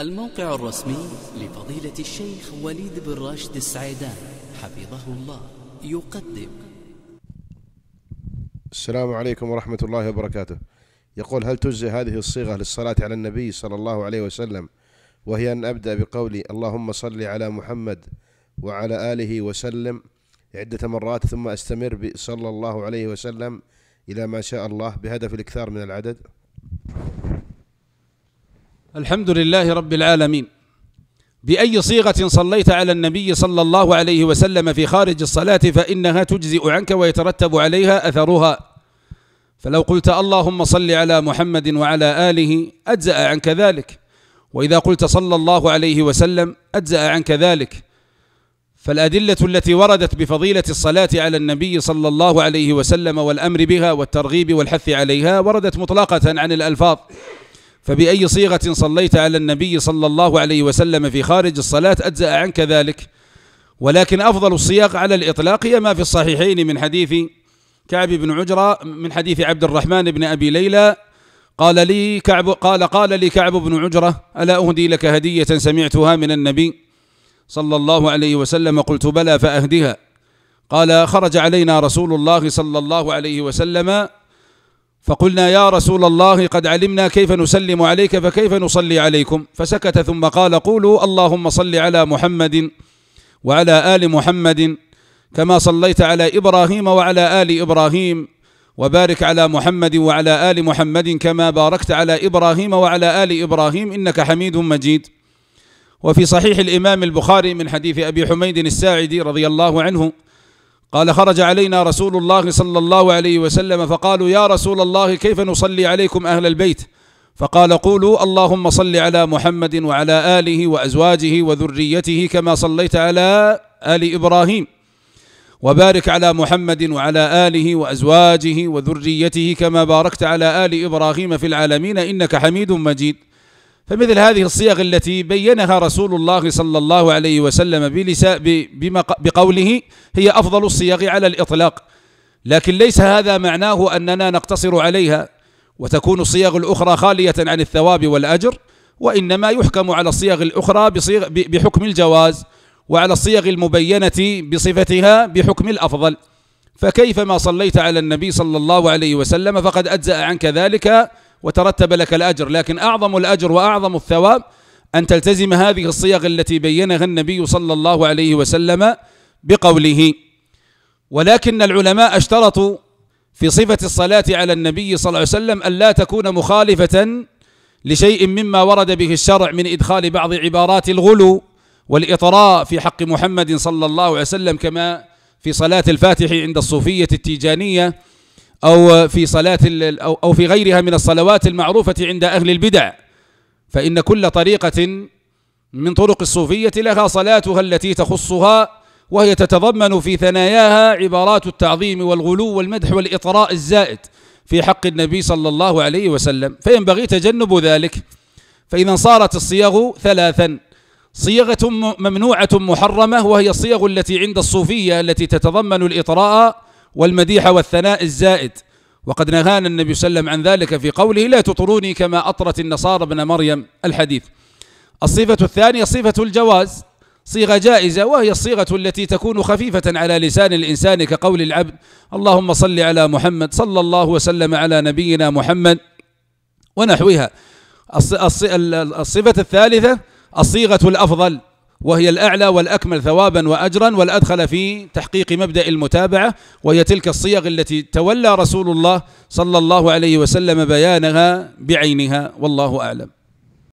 الموقع الرسمي لفضيلة الشيخ وليد بن راشد السعيدان حفظه الله يقدم السلام عليكم ورحمة الله وبركاته يقول هل تجزي هذه الصيغة للصلاة على النبي صلى الله عليه وسلم وهي أن أبدأ بقولي اللهم صل على محمد وعلى آله وسلم عدة مرات ثم أستمر صلى الله عليه وسلم إلى ما شاء الله بهدف الإكثار من العدد؟ الحمد لله رب العالمين بأي صيغة صليت على النبي صلى الله عليه وسلم في خارج الصلاة فإنها تجزئ عنك ويترتب عليها أثرها فلو قلت اللهم صل على محمد وعلى آله أجزأ عنك ذلك وإذا قلت صلى الله عليه وسلم أجزأ عنك ذلك فالأدلة التي وردت بفضيلة الصلاة على النبي صلى الله عليه وسلم والأمر بها والترغيب والحث عليها وردت مطلقة عن الألفاظ فبأي صيغة صليت على النبي صلى الله عليه وسلم في خارج الصلاة أجزأ عنك ذلك ولكن أفضل الصياغ على الإطلاق هي ما في الصحيحين من حديث كعب بن عجرة من حديث عبد الرحمن بن أبي ليلى قال لي كعب قال قال لي كعب بن عجرة ألا أهدي لك هدية سمعتها من النبي صلى الله عليه وسلم قلت بلى فأهدها قال خرج علينا رسول الله صلى الله عليه وسلم فقلنا يا رسول الله قد علمنا كيف نسلم عليك فكيف نصلي عليكم فسكت ثم قال قولوا اللهم صل على محمد وعلى ال محمد كما صليت على ابراهيم وعلى ال ابراهيم وبارك على محمد وعلى ال محمد كما باركت على ابراهيم وعلى ال ابراهيم انك حميد مجيد وفي صحيح الامام البخاري من حديث ابي حميد الساعدي رضي الله عنه قال خرج علينا رسول الله صلى الله عليه وسلم فقالوا يا رسول الله كيف نصلي عليكم أهل البيت فقال قولوا اللهم صل على محمد وعلى آله وأزواجه وذريته كما صليت على آل إبراهيم وبارك على محمد وعلى آله وأزواجه وذريته كما باركت على آل إبراهيم في العالمين إنك حميد مجيد فمثل هذه الصيغ التي بينها رسول الله صلى الله عليه وسلم بقوله هي أفضل الصيغ على الإطلاق لكن ليس هذا معناه أننا نقتصر عليها وتكون الصيغ الأخرى خالية عن الثواب والأجر وإنما يحكم على الصيغ الأخرى بصيغ بحكم الجواز وعلى الصيغ المبينة بصفتها بحكم الأفضل فكيفما صليت على النبي صلى الله عليه وسلم فقد أجزأ عنك ذلك وترتب لك الأجر لكن أعظم الأجر وأعظم الثواب أن تلتزم هذه الصيغ التي بينها النبي صلى الله عليه وسلم بقوله ولكن العلماء اشترطوا في صفة الصلاة على النبي صلى الله عليه وسلم أن لا تكون مخالفة لشيء مما ورد به الشرع من إدخال بعض عبارات الغلو والإطراء في حق محمد صلى الله عليه وسلم كما في صلاة الفاتح عند الصوفية التيجانية أو في صلاة أو أو في غيرها من الصلوات المعروفة عند أهل البدع فإن كل طريقة من طرق الصوفية لها صلاتها التي تخصها وهي تتضمن في ثناياها عبارات التعظيم والغلو والمدح والإطراء الزائد في حق النبي صلى الله عليه وسلم فينبغي تجنب ذلك فإذا صارت الصيغ ثلاثا صيغة ممنوعة محرمة وهي الصيغ التي عند الصوفية التي تتضمن الإطراء والمديح والثناء الزائد وقد نهانا النبي صلى الله عليه وسلم عن ذلك في قوله لا تطروني كما أطرت النصارى ابن مريم الحديث الصفة الثانية صفة الجواز صيغة جائزة وهي الصيغة التي تكون خفيفة على لسان الإنسان كقول العبد اللهم صل على محمد صلى الله وسلم على نبينا محمد ونحوها الصفة الثالثة الصيغة الأفضل وهي الأعلى والأكمل ثوابا وأجرا والأدخل في تحقيق مبدأ المتابعة وهي تلك الصيغ التي تولى رسول الله صلى الله عليه وسلم بيانها بعينها والله أعلم